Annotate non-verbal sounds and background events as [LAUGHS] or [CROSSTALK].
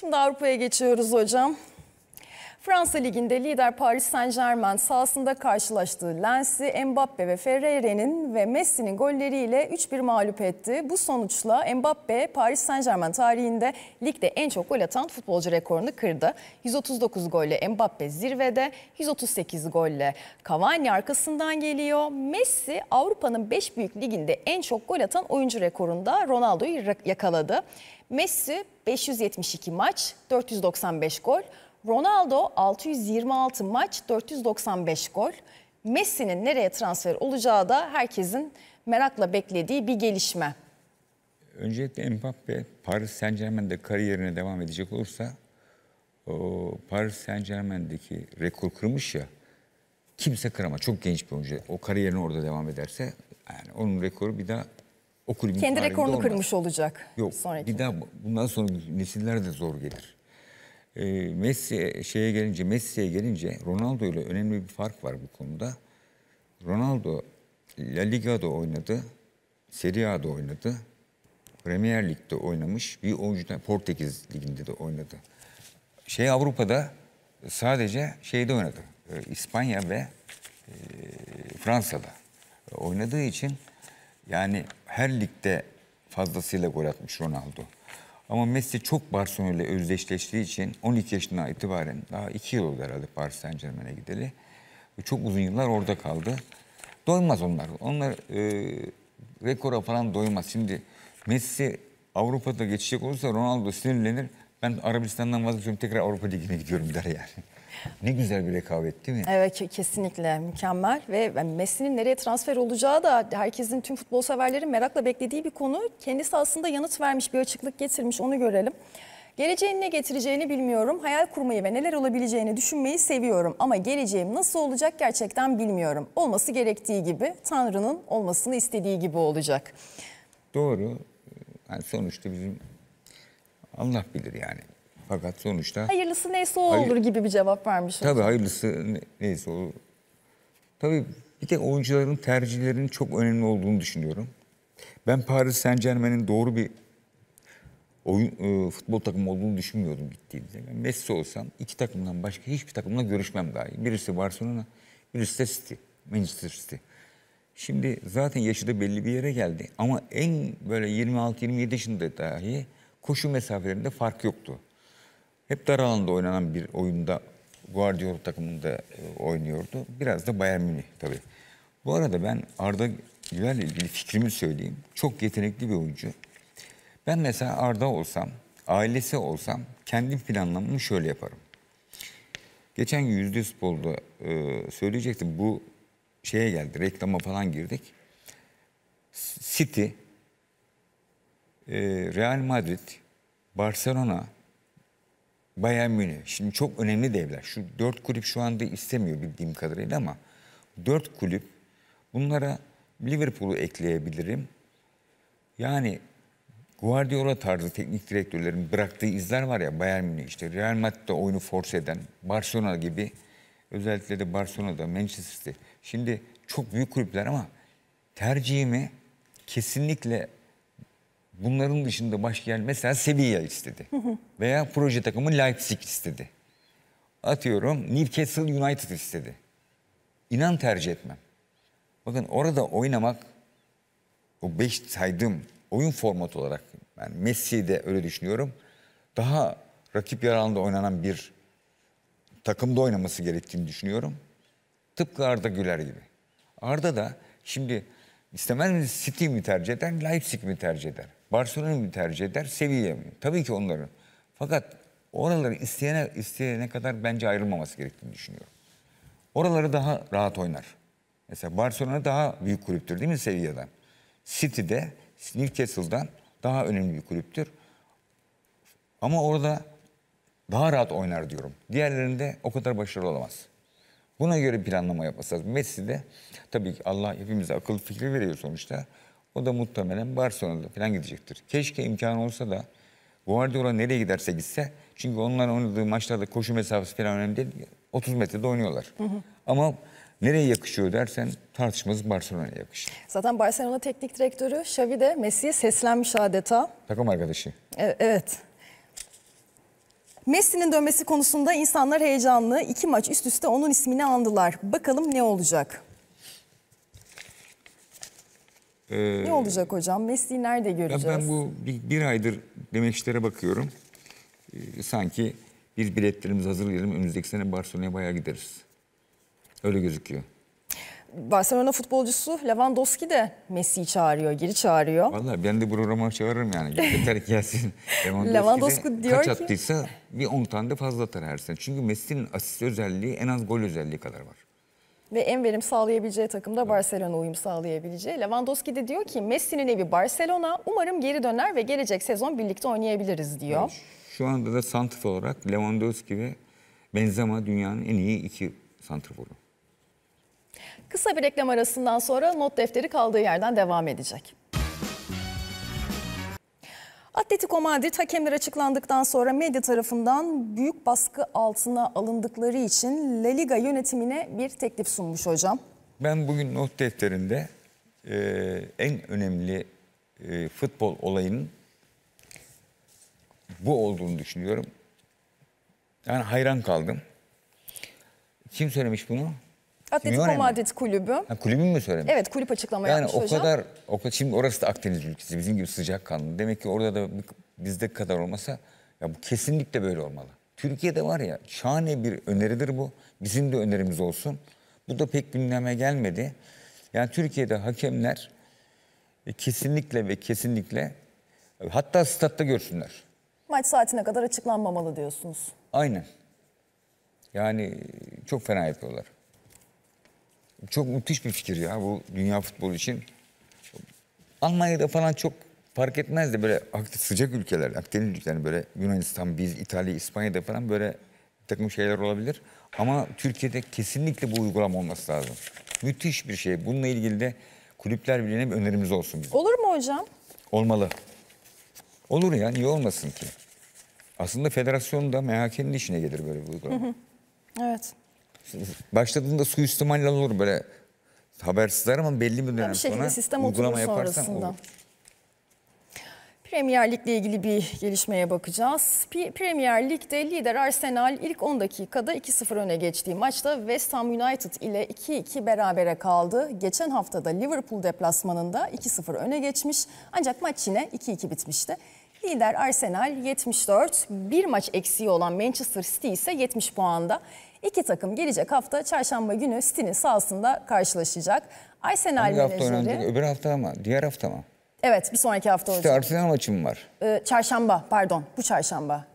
Şimdi Avrupa'ya geçiyoruz hocam. Fransa Ligi'nde lider Paris Saint Germain sahasında karşılaştığı Lens'i Mbappe ve Ferreira'nın ve Messi'nin golleriyle 3-1 mağlup etti. Bu sonuçla Mbappe Paris Saint Germain tarihinde ligde en çok gol atan futbolcu rekorunu kırdı. 139 golle Mbappe zirvede, 138 golle Cavani arkasından geliyor. Messi Avrupa'nın 5 büyük liginde en çok gol atan oyuncu rekorunda Ronaldo'yu yakaladı. Messi 572 maç, 495 gol. Ronaldo 626 maç, 495 gol. Messi'nin nereye transfer olacağı da herkesin merakla beklediği bir gelişme. Öncelikle Mbappe Paris Saint Germain'de kariyerine devam edecek olursa o Paris Saint Germain'deki rekor kırmış ya kimse kırama çok genç bir oyuncu. O kariyerine orada devam ederse yani onun rekoru bir daha o kulübün Kendi rekorunu olmaz. kırmış olacak. Yok sonraki. bir daha bundan sonra nesiller de zor gelir. Ee, e, Messi şeye gelince Messi'ye gelince Ronaldo ile önemli bir fark var bu konuda. Ronaldo e, La Liga'da oynadı. Serie A'da oynadı. Premier Lig'de oynamış. Bir oyuncu Portekiz Ligi'nde de oynadı. Şey Avrupa'da sadece şeyde oynadı. E, İspanya ve e, Fransa'da oynadığı için yani her ligde fazlasıyla gol atmış Ronaldo. Ama Messi çok Barcelona ile özdeşleştiği için 12 yaşından itibaren daha 2 yıl oldu herhalde Paris Saint Germain'e gideli. Çok uzun yıllar orada kaldı. Doymaz onlar. Onlar e, rekora falan doymaz. Şimdi Messi Avrupa'da geçecek olursa Ronaldo sinirlenir. Ben Arabistan'dan vazgeçiyorum tekrar Avrupa Ligi'ne gidiyorum der yani. [LAUGHS] Ne güzel bir rekabet değil mi? Evet kesinlikle mükemmel ve Messi'nin nereye transfer olacağı da herkesin tüm futbol severlerin merakla beklediği bir konu. Kendisi aslında yanıt vermiş bir açıklık getirmiş onu görelim. Geleceğin ne getireceğini bilmiyorum. Hayal kurmayı ve neler olabileceğini düşünmeyi seviyorum. Ama geleceğim nasıl olacak gerçekten bilmiyorum. Olması gerektiği gibi Tanrı'nın olmasını istediği gibi olacak. Doğru. Yani sonuçta bizim Allah bilir yani. Fakat sonuçta... Hayırlısı neyse o hayır, olur gibi bir cevap vermiş. Tabii hayırlısı neyse olur. Tabii bir tek oyuncuların tercihlerinin çok önemli olduğunu düşünüyorum. Ben Paris Saint Germain'in doğru bir oyun, e, futbol takımı olduğunu düşünmüyordum gittiğimde. Ben Messi olsam iki takımdan başka hiçbir takımla görüşmem daha iyi. Birisi Barcelona, birisi de City, Manchester City. Şimdi zaten yaşı da belli bir yere geldi. Ama en böyle 26-27 yaşında dahi koşu mesafelerinde fark yoktu. Hep dar alanda oynanan bir oyunda Guardiola takımında e, oynuyordu. Biraz da Bayern Münih tabii. Bu arada ben Arda Güler'le ilgili fikrimi söyleyeyim. Çok yetenekli bir oyuncu. Ben mesela Arda olsam, ailesi olsam kendim planlamamı şöyle yaparım. Geçen gün Yüzde Spor'da e, söyleyecektim. Bu şeye geldi, reklama falan girdik. City ee, Real Madrid, Barcelona, Bayern Münih. Şimdi çok önemli devler. Şu dört kulüp şu anda istemiyor bildiğim kadarıyla ama dört kulüp bunlara Liverpool'u ekleyebilirim. Yani Guardiola tarzı teknik direktörlerin bıraktığı izler var ya Bayern Münih işte Real Madrid'de oyunu force eden Barcelona gibi özellikle de Barcelona'da Manchester City. Şimdi çok büyük kulüpler ama tercihimi kesinlikle Bunların dışında başka yer mesela Sevilla istedi. Veya proje takımı Leipzig istedi. Atıyorum Newcastle United istedi. İnan tercih etmem. Bakın orada oynamak o beş saydığım oyun formatı olarak yani Messi'yi de öyle düşünüyorum. Daha rakip yaralanda oynanan bir takımda oynaması gerektiğini düşünüyorum. Tıpkı Arda Güler gibi. Arda da şimdi istemez City mi tercih eder, Leipzig mi tercih eder? Barcelona'yı mı tercih eder, Sevilla mi? Tabii ki onları. Fakat oraları isteyene, isteyene kadar bence ayrılmaması gerektiğini düşünüyorum. Oraları daha rahat oynar. Mesela Barcelona daha büyük kulüptür değil mi Sevilla'dan? City'de, Newcastle'dan daha önemli bir kulüptür. Ama orada daha rahat oynar diyorum. Diğerlerinde o kadar başarılı olamaz. Buna göre planlama yapması Messi de tabii ki Allah hepimize akıl fikri veriyor sonuçta. O da muhtemelen Barcelona'da falan gidecektir. Keşke imkan olsa da Guardiola nereye giderse gitse çünkü onların oynadığı maçlarda koşu mesafesi falan önemli değil. 30 metrede oynuyorlar. Hı hı. Ama nereye yakışıyor dersen tartışmasız Barcelona'ya yakışır. Zaten Barcelona teknik direktörü Xavi de Messi'ye seslenmiş adeta. Takım arkadaşı. E evet. Messi'nin dönmesi konusunda insanlar heyecanlı. İki maç üst üste onun ismini andılar. Bakalım ne olacak? Ee, ne olacak hocam? Mesleği nerede göreceğiz? Ya ben bu bir, bir aydır demeçlere bakıyorum. Ee, sanki biz biletlerimizi hazırlayalım. Önümüzdeki sene Barcelona'ya bayağı gideriz. Öyle gözüküyor. Barcelona futbolcusu Lewandowski de Messi'yi çağırıyor, geri çağırıyor. Valla ben de programa çağırırım yani. Yeter ki gelsin. [LAUGHS] Lewandowski, Lewandowski diyor kaç ki... attıysa bir 10 tane de fazla atar her sene. Çünkü Messi'nin asist özelliği en az gol özelliği kadar var ve en verim sağlayabileceği takımda Barcelona uyum sağlayabileceği. Lewandowski de diyor ki Messi'nin evi Barcelona umarım geri döner ve gelecek sezon birlikte oynayabiliriz diyor. Yani şu anda da santrif olarak Lewandowski ve Benzema dünyanın en iyi iki santriforu. Kısa bir reklam arasından sonra not defteri kaldığı yerden devam edecek. Atletico Madrid hakemler açıklandıktan sonra medya tarafından büyük baskı altına alındıkları için La Liga yönetimine bir teklif sunmuş hocam. Ben bugün not defterinde e, en önemli e, futbol olayının bu olduğunu düşünüyorum. Yani hayran kaldım. Kim söylemiş bunu? Atletico Simeone Madrid kulübü. Ha, kulübün mü söylemiş? Evet kulüp açıklama yani yapmış o hocam. Kadar, o kadar, şimdi orası da Akdeniz ülkesi bizim gibi sıcak kanlı. Demek ki orada da bizde kadar olmasa ya bu kesinlikle böyle olmalı. Türkiye'de var ya şahane bir öneridir bu. Bizim de önerimiz olsun. Bu da pek gündeme gelmedi. Yani Türkiye'de hakemler e, kesinlikle ve kesinlikle e, hatta statta görsünler. Maç saatine kadar açıklanmamalı diyorsunuz. Aynen. Yani e, çok fena yapıyorlar. Çok müthiş bir fikir ya bu dünya futbolu için. Almanya'da falan çok fark etmez de böyle sıcak ülkeler, Akdeniz ülkeleri böyle Yunanistan, biz, İtalya, İspanya'da falan böyle takım şeyler olabilir. Ama Türkiye'de kesinlikle bu uygulama olması lazım. Müthiş bir şey. Bununla ilgili de kulüpler birliğine bir önerimiz olsun bizim. Olur mu hocam? Olmalı. Olur ya niye olmasın ki? Aslında federasyonun da MHK'nin işine gelir böyle bir uygulama. Hı hı. Evet başladığında suistimal olur böyle habersizler ama belli bir dönem bir sonra sistem uygulama yaparsan olur. Premier Lig'le ilgili bir gelişmeye bakacağız. Premier Lig'de lider Arsenal ilk 10 dakikada 2-0 öne geçtiği maçta West Ham United ile 2-2 berabere kaldı. Geçen haftada Liverpool deplasmanında 2-0 öne geçmiş ancak maç yine 2-2 bitmişti. Lider Arsenal 74, bir maç eksiği olan Manchester City ise 70 puanda. İki takım gelecek hafta çarşamba günü Stin'in sahasında karşılaşacak. Arsenal Hangi hafta oynanacak? Öbür hafta mı? Diğer hafta mı? Evet bir sonraki hafta olacak. İşte Arsenal maçım var. Ee, çarşamba pardon bu çarşamba.